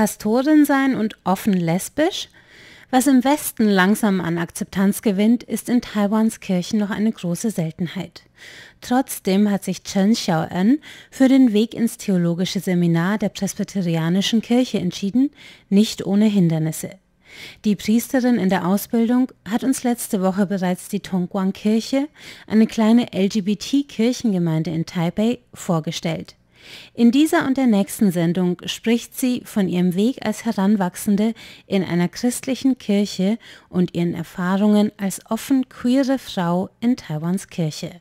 Pastorin sein und offen lesbisch? Was im Westen langsam an Akzeptanz gewinnt, ist in Taiwans Kirchen noch eine große Seltenheit. Trotzdem hat sich Chen Xiaoen für den Weg ins theologische Seminar der Presbyterianischen Kirche entschieden, nicht ohne Hindernisse. Die Priesterin in der Ausbildung hat uns letzte Woche bereits die Tongguang-Kirche, eine kleine LGBT-Kirchengemeinde in Taipei, vorgestellt. In dieser und der nächsten Sendung spricht sie von ihrem Weg als Heranwachsende in einer christlichen Kirche und ihren Erfahrungen als offen queere Frau in Taiwans Kirche.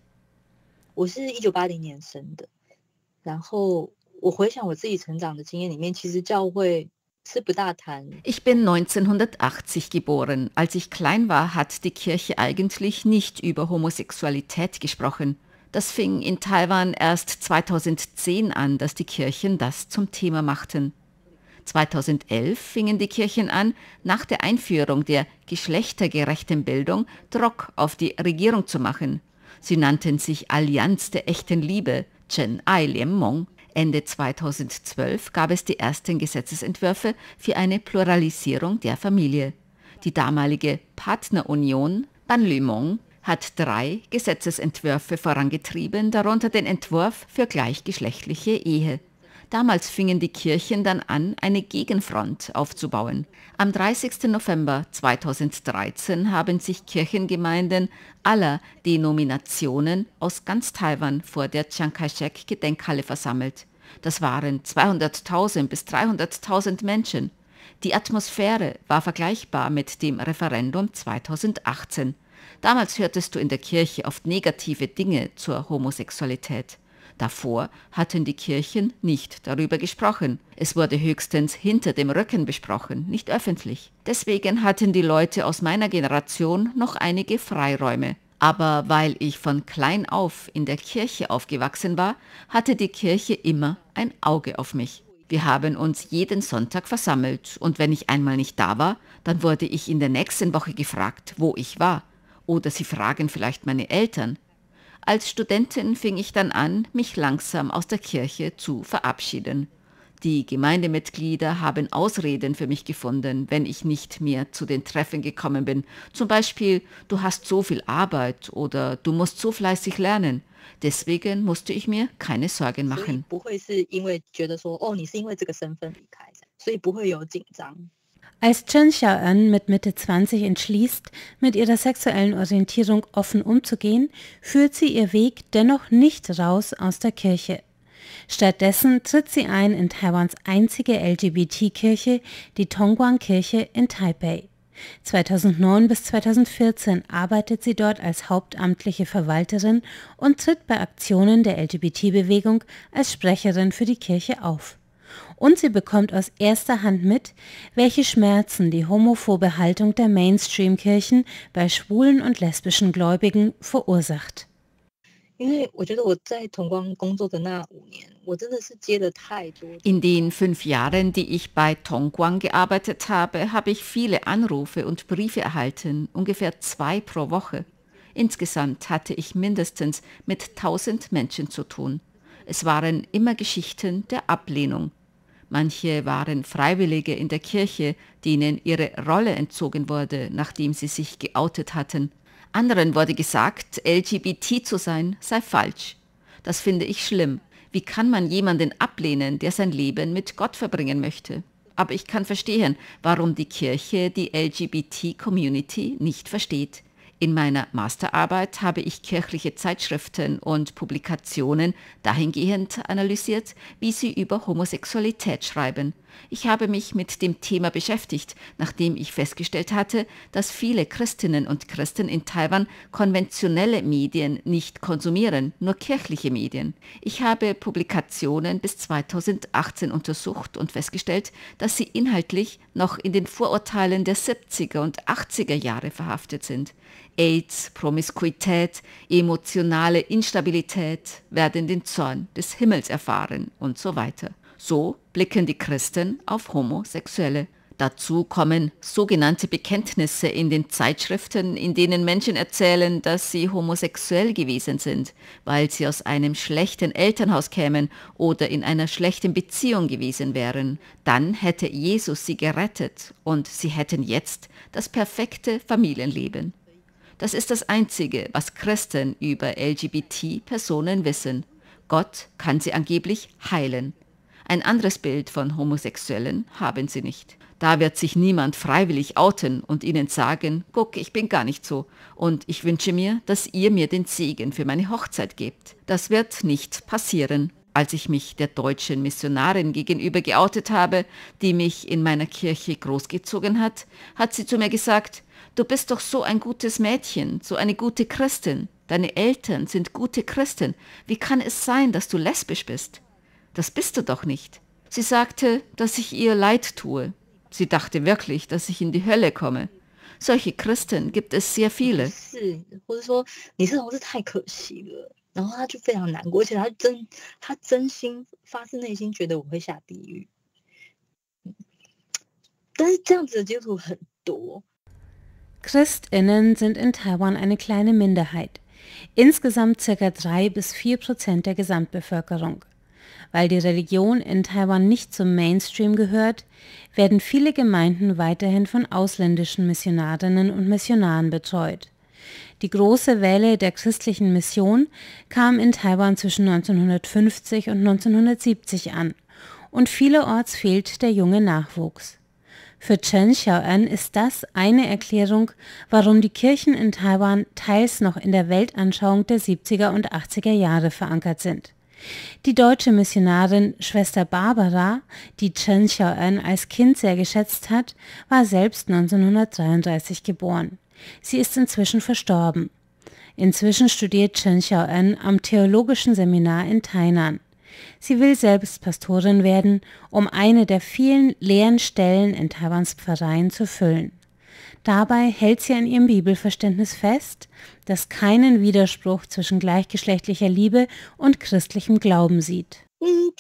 ich bin 1980 geboren. Als ich klein war, hat die Kirche eigentlich nicht über Homosexualität gesprochen. Das fing in Taiwan erst 2010 an, dass die Kirchen das zum Thema machten. 2011 fingen die Kirchen an, nach der Einführung der geschlechtergerechten Bildung Druck auf die Regierung zu machen. Sie nannten sich Allianz der echten Liebe, Chen Ai Lianmong. Ende 2012 gab es die ersten Gesetzesentwürfe für eine Pluralisierung der Familie. Die damalige Partnerunion Ban Lü Mong, hat drei Gesetzesentwürfe vorangetrieben, darunter den Entwurf für gleichgeschlechtliche Ehe. Damals fingen die Kirchen dann an, eine Gegenfront aufzubauen. Am 30. November 2013 haben sich Kirchengemeinden aller Denominationen aus ganz Taiwan vor der Chiang Kai-shek-Gedenkhalle versammelt. Das waren 200.000 bis 300.000 Menschen. Die Atmosphäre war vergleichbar mit dem Referendum 2018. Damals hörtest du in der Kirche oft negative Dinge zur Homosexualität. Davor hatten die Kirchen nicht darüber gesprochen. Es wurde höchstens hinter dem Rücken besprochen, nicht öffentlich. Deswegen hatten die Leute aus meiner Generation noch einige Freiräume. Aber weil ich von klein auf in der Kirche aufgewachsen war, hatte die Kirche immer ein Auge auf mich. Wir haben uns jeden Sonntag versammelt und wenn ich einmal nicht da war, dann wurde ich in der nächsten Woche gefragt, wo ich war. Oder sie fragen vielleicht meine Eltern. Als Studentin fing ich dann an, mich langsam aus der Kirche zu verabschieden. Die Gemeindemitglieder haben Ausreden für mich gefunden, wenn ich nicht mehr zu den Treffen gekommen bin. Zum Beispiel, du hast so viel Arbeit oder du musst so fleißig lernen. Deswegen musste ich mir keine Sorgen machen. Als Chen Xiao'an mit Mitte 20 entschließt, mit ihrer sexuellen Orientierung offen umzugehen, führt sie ihr Weg dennoch nicht raus aus der Kirche. Stattdessen tritt sie ein in Taiwans einzige LGBT-Kirche, die Tongguan-Kirche in Taipei. 2009 bis 2014 arbeitet sie dort als hauptamtliche Verwalterin und tritt bei Aktionen der LGBT-Bewegung als Sprecherin für die Kirche auf und sie bekommt aus erster Hand mit, welche Schmerzen die homophobe Haltung der Mainstream-Kirchen bei schwulen und lesbischen Gläubigen verursacht. In den fünf Jahren, die ich bei Tongguang gearbeitet habe, habe ich viele Anrufe und Briefe erhalten, ungefähr zwei pro Woche. Insgesamt hatte ich mindestens mit 1000 Menschen zu tun. Es waren immer Geschichten der Ablehnung. Manche waren Freiwillige in der Kirche, denen ihre Rolle entzogen wurde, nachdem sie sich geoutet hatten. Anderen wurde gesagt, LGBT zu sein sei falsch. Das finde ich schlimm. Wie kann man jemanden ablehnen, der sein Leben mit Gott verbringen möchte? Aber ich kann verstehen, warum die Kirche die LGBT-Community nicht versteht. In meiner Masterarbeit habe ich kirchliche Zeitschriften und Publikationen dahingehend analysiert, wie sie über Homosexualität schreiben. Ich habe mich mit dem Thema beschäftigt, nachdem ich festgestellt hatte, dass viele Christinnen und Christen in Taiwan konventionelle Medien nicht konsumieren, nur kirchliche Medien. Ich habe Publikationen bis 2018 untersucht und festgestellt, dass sie inhaltlich noch in den Vorurteilen der 70er und 80er Jahre verhaftet sind. AIDS, Promiskuität, emotionale Instabilität werden den Zorn des Himmels erfahren und so weiter. So blicken die Christen auf Homosexuelle. Dazu kommen sogenannte Bekenntnisse in den Zeitschriften, in denen Menschen erzählen, dass sie homosexuell gewesen sind, weil sie aus einem schlechten Elternhaus kämen oder in einer schlechten Beziehung gewesen wären. Dann hätte Jesus sie gerettet und sie hätten jetzt das perfekte Familienleben. Das ist das Einzige, was Christen über LGBT-Personen wissen. Gott kann sie angeblich heilen. Ein anderes Bild von Homosexuellen haben sie nicht. Da wird sich niemand freiwillig outen und ihnen sagen, guck, ich bin gar nicht so und ich wünsche mir, dass ihr mir den Segen für meine Hochzeit gebt. Das wird nicht passieren. Als ich mich der deutschen Missionarin gegenüber geoutet habe, die mich in meiner Kirche großgezogen hat, hat sie zu mir gesagt, du bist doch so ein gutes Mädchen, so eine gute Christin. Deine Eltern sind gute Christen. Wie kann es sein, dass du lesbisch bist? das bist du doch nicht. Sie sagte, dass ich ihr leid tue. Sie dachte wirklich, dass ich in die Hölle komme. Solche Christen gibt es sehr viele. Christinnen sind in Taiwan eine kleine Minderheit, insgesamt ca. 3 bis 4 Prozent der Gesamtbevölkerung. Weil die Religion in Taiwan nicht zum Mainstream gehört, werden viele Gemeinden weiterhin von ausländischen Missionarinnen und Missionaren betreut. Die große Welle der christlichen Mission kam in Taiwan zwischen 1950 und 1970 an und vielerorts fehlt der junge Nachwuchs. Für Chen Xiao'an ist das eine Erklärung, warum die Kirchen in Taiwan teils noch in der Weltanschauung der 70er und 80er Jahre verankert sind. Die deutsche Missionarin Schwester Barbara, die Chen Xiao'en als Kind sehr geschätzt hat, war selbst 1933 geboren. Sie ist inzwischen verstorben. Inzwischen studiert Chen Xiao'en am Theologischen Seminar in Tainan. Sie will selbst Pastorin werden, um eine der vielen leeren Stellen in Taiwans Pfarreien zu füllen. Dabei hält sie an ihrem Bibelverständnis fest, das keinen Widerspruch zwischen gleichgeschlechtlicher Liebe und christlichem Glauben sieht. In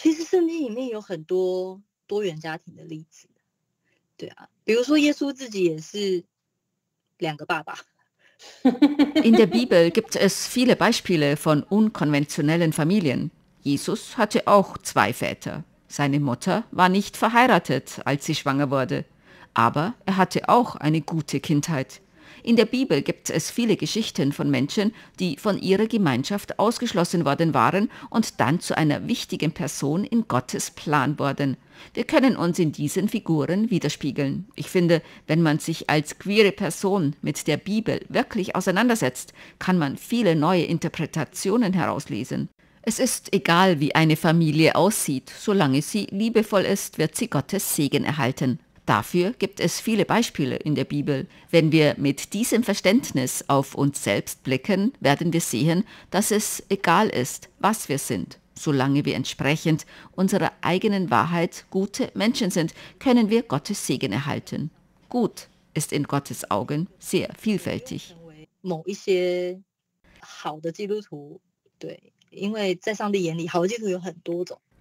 der Bibel gibt es viele Beispiele von unkonventionellen Familien. Jesus hatte auch zwei Väter. Seine Mutter war nicht verheiratet, als sie schwanger wurde. Aber er hatte auch eine gute Kindheit. In der Bibel gibt es viele Geschichten von Menschen, die von ihrer Gemeinschaft ausgeschlossen worden waren und dann zu einer wichtigen Person in Gottes Plan wurden. Wir können uns in diesen Figuren widerspiegeln. Ich finde, wenn man sich als queere Person mit der Bibel wirklich auseinandersetzt, kann man viele neue Interpretationen herauslesen. Es ist egal, wie eine Familie aussieht, solange sie liebevoll ist, wird sie Gottes Segen erhalten. Dafür gibt es viele Beispiele in der Bibel. Wenn wir mit diesem Verständnis auf uns selbst blicken, werden wir sehen, dass es egal ist, was wir sind. Solange wir entsprechend unserer eigenen Wahrheit gute Menschen sind, können wir Gottes Segen erhalten. Gut ist in Gottes Augen sehr vielfältig.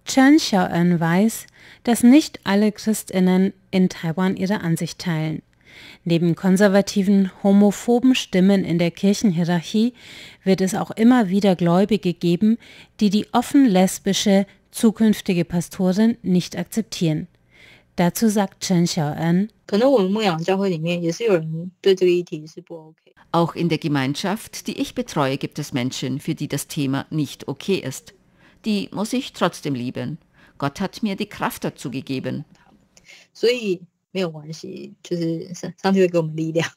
Chen Xiaoen weiß, dass nicht alle Christinnen in Taiwan ihre Ansicht teilen. Neben konservativen, homophoben Stimmen in der Kirchenhierarchie wird es auch immer wieder Gläubige geben, die die offen lesbische zukünftige Pastorin nicht akzeptieren. Dazu sagt Chen Xiao'an, auch in der Gemeinschaft, die ich betreue, gibt es Menschen, für die das Thema nicht okay ist die muss ich trotzdem lieben. Gott hat mir die Kraft dazu gegeben. 所以没有关系，就是上上帝会给我们力量。